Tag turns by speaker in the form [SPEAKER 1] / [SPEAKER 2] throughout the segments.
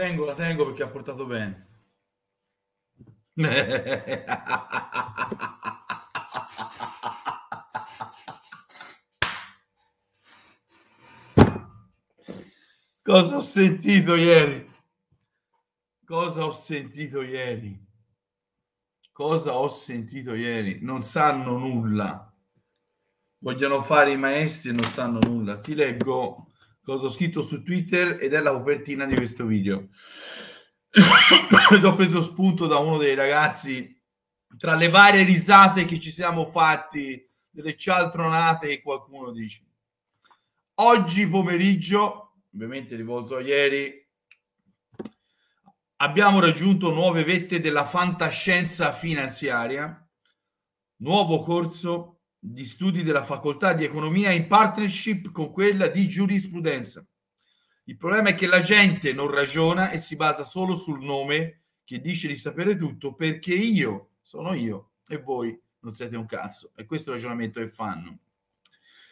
[SPEAKER 1] tengo, la tengo perché ha portato bene. Cosa ho sentito ieri? Cosa ho sentito ieri? Cosa ho sentito ieri? Non sanno nulla. Vogliono fare i maestri e non sanno nulla. Ti leggo cosa ho scritto su Twitter ed è la copertina di questo video. ed ho preso spunto da uno dei ragazzi tra le varie risate che ci siamo fatti, delle cialtronate che qualcuno dice. Oggi pomeriggio, ovviamente rivolto a ieri, abbiamo raggiunto nuove vette della fantascienza finanziaria, nuovo corso di studi della facoltà di economia in partnership con quella di giurisprudenza. Il problema è che la gente non ragiona e si basa solo sul nome che dice di sapere tutto perché io sono io e voi non siete un cazzo. E questo è il ragionamento che fanno.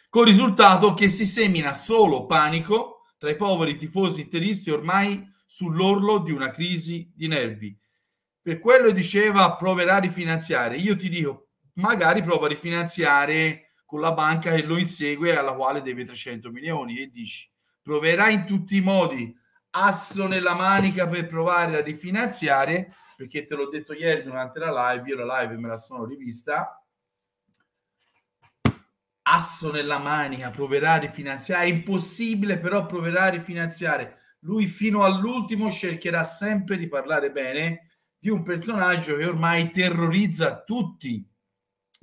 [SPEAKER 1] Con il risultato che si semina solo panico tra i poveri tifosi interisti ormai sull'orlo di una crisi di nervi. Per quello diceva Proverari finanziare, io ti dico magari prova a rifinanziare con la banca che lo insegue alla quale deve 300 milioni e dici proverà in tutti i modi asso nella manica per provare a rifinanziare perché te l'ho detto ieri durante la live io la live me la sono rivista asso nella manica proverà a rifinanziare è impossibile però proverà a rifinanziare lui fino all'ultimo cercherà sempre di parlare bene di un personaggio che ormai terrorizza tutti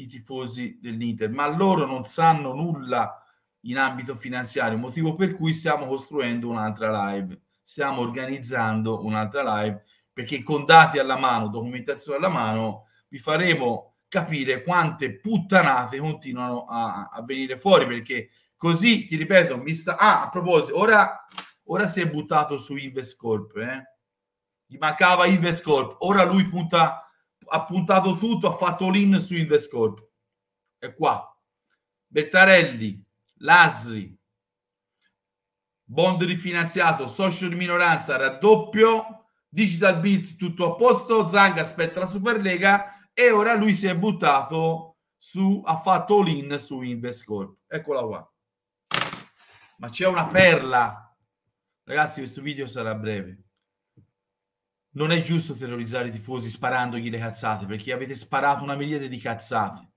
[SPEAKER 1] i tifosi dell'Inter, ma loro non sanno nulla in ambito finanziario, motivo per cui stiamo costruendo un'altra live, stiamo organizzando un'altra live, perché con dati alla mano, documentazione alla mano, vi faremo capire quante puttanate continuano a, a venire fuori, perché così, ti ripeto, mi sta... Ah, a proposito, ora, ora si è buttato su Invest Corp, eh? gli mancava Invest Corp, ora lui punta ha puntato tutto, ha fatto l'in su In The Scorp. È qua. Bertarelli, Lasri, bond rifinanziato, socio di minoranza, raddoppio, Digital Beats tutto a posto, Zanga aspetta la Superlega e ora lui si è buttato su, ha fatto l'in su Invescorp. Eccola qua. Ma c'è una perla. Ragazzi, questo video sarà breve non è giusto terrorizzare i tifosi sparandogli le cazzate, perché avete sparato una miriade di cazzate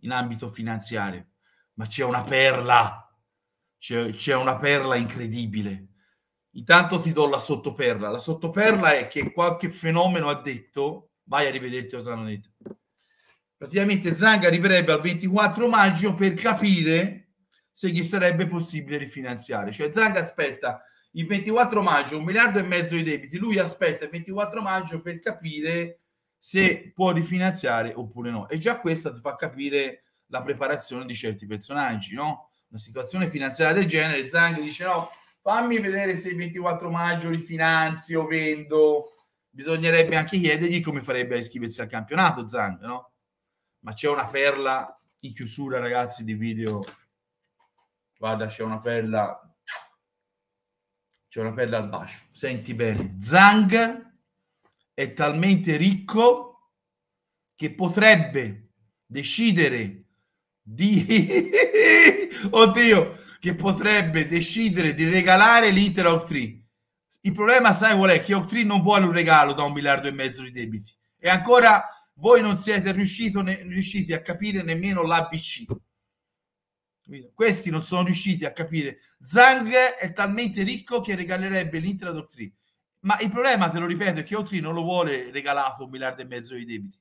[SPEAKER 1] in ambito finanziario, ma c'è una perla, c'è, c'è una perla incredibile. Intanto ti do la sottoperla. La sottoperla è che qualche fenomeno ha detto, vai a rivederti Osanonet. Praticamente Zanga arriverebbe al 24 maggio per capire se gli sarebbe possibile rifinanziare. Cioè Zanga aspetta il 24 maggio un miliardo e mezzo di debiti, lui aspetta il 24 maggio per capire se può rifinanziare oppure no. E già questa ti fa capire la preparazione di certi personaggi, no? Una situazione finanziaria del genere, Zang dice no, fammi vedere se il 24 maggio rifinanzio, vendo. Bisognerebbe anche chiedergli come farebbe a iscriversi al campionato Zang, no? Ma c'è una perla in chiusura, ragazzi, di video. Guarda, c'è una perla c'è una pelle al bacio. Senti bene, Zang è talmente ricco che potrebbe decidere di... Oddio, che potrebbe decidere di regalare l'Inter a Octree. Il problema, sai qual è? Che Octree non vuole un regalo da un miliardo e mezzo di debiti. E ancora voi non siete ne, riusciti a capire nemmeno l'ABC. Questi non sono riusciti a capire. Zhang è talmente ricco che regalerebbe l'Inter ad Octree. Ma il problema, te lo ripeto, è che Octree non lo vuole regalato un miliardo e mezzo di debiti.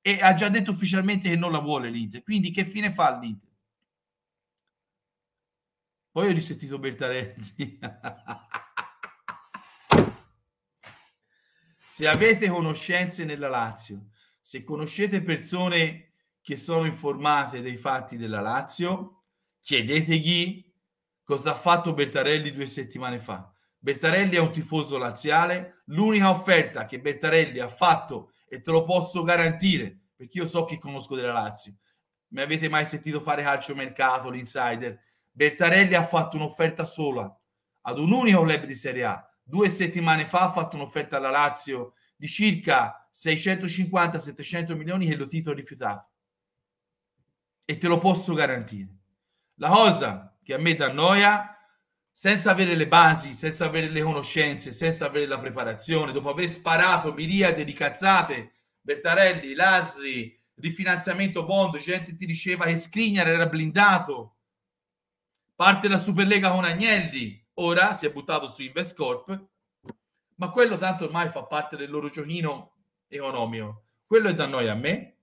[SPEAKER 1] E ha già detto ufficialmente che non la vuole l'Inter. Quindi che fine fa l'Inter? Poi ho risentito Bertarelli. se avete conoscenze nella Lazio, se conoscete persone che sono informate dei fatti della Lazio, chiedetegli cosa ha fatto Bertarelli due settimane fa. Bertarelli è un tifoso laziale, l'unica offerta che Bertarelli ha fatto, e te lo posso garantire, perché io so che conosco della Lazio, mi avete mai sentito fare calcio mercato, l'insider, Bertarelli ha fatto un'offerta sola ad un unico club di Serie A. Due settimane fa ha fatto un'offerta alla Lazio di circa 650-700 milioni che lo Tito rifiutato. E te lo posso garantire la cosa che a me dà noia, senza avere le basi, senza avere le conoscenze, senza avere la preparazione, dopo aver sparato miriade di cazzate, Bertarelli, Lasri, rifinanziamento bond, gente ti diceva che Skriniar era blindato, parte la Superlega con Agnelli, ora si è buttato su Investcorp, ma quello tanto ormai fa parte del loro giochino economico. Quello è da noi a me,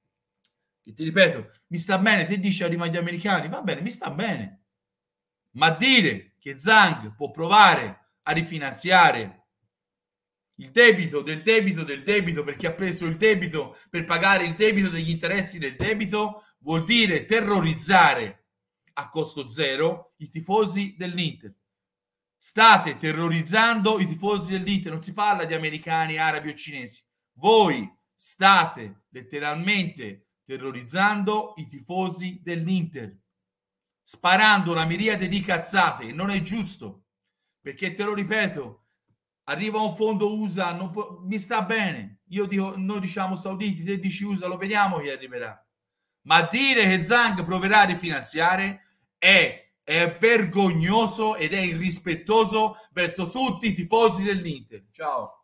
[SPEAKER 1] che ti ripeto, mi sta bene, te dice arriva gli americani, va bene, mi sta bene. Ma dire che Zang può provare a rifinanziare il debito del debito del debito perché ha preso il debito per pagare il debito degli interessi del debito vuol dire terrorizzare a costo zero i tifosi dell'Inter. State terrorizzando i tifosi dell'Inter, non si parla di americani, arabi o cinesi. Voi state letteralmente terrorizzando i tifosi dell'Inter, sparando una miriade di cazzate. Non è giusto, perché te lo ripeto, arriva un fondo USA, può, mi sta bene. Io dico, noi diciamo sauditi, te dici USA, lo vediamo chi arriverà. Ma dire che Zang proverà a rifinanziare è, è vergognoso ed è irrispettoso verso tutti i tifosi dell'Inter. Ciao.